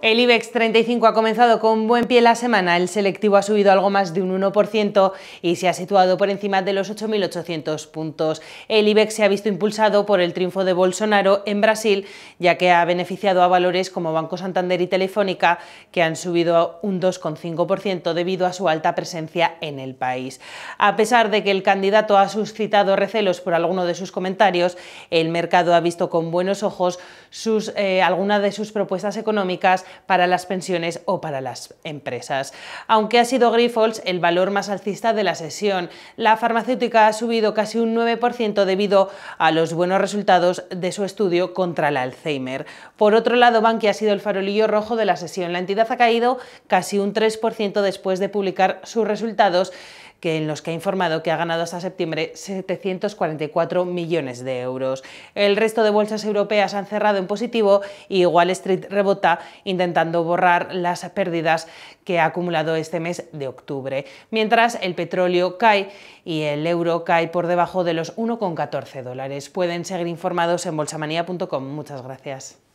El IBEX 35 ha comenzado con buen pie la semana, el selectivo ha subido algo más de un 1% y se ha situado por encima de los 8.800 puntos. El IBEX se ha visto impulsado por el triunfo de Bolsonaro en Brasil, ya que ha beneficiado a valores como Banco Santander y Telefónica, que han subido un 2,5% debido a su alta presencia en el país. A pesar de que el candidato ha suscitado recelos por alguno de sus comentarios, el mercado ha visto con buenos ojos eh, algunas de sus propuestas económicas para las pensiones o para las empresas. Aunque ha sido Grifols el valor más alcista de la sesión, la farmacéutica ha subido casi un 9% debido a los buenos resultados de su estudio contra el Alzheimer. Por otro lado, Bankia ha sido el farolillo rojo de la sesión. La entidad ha caído casi un 3% después de publicar sus resultados que en los que ha informado que ha ganado hasta septiembre 744 millones de euros. El resto de bolsas europeas han cerrado en positivo y Wall Street rebota intentando borrar las pérdidas que ha acumulado este mes de octubre. Mientras el petróleo cae y el euro cae por debajo de los 1,14 dólares. Pueden seguir informados en bolsamanía.com. Muchas gracias.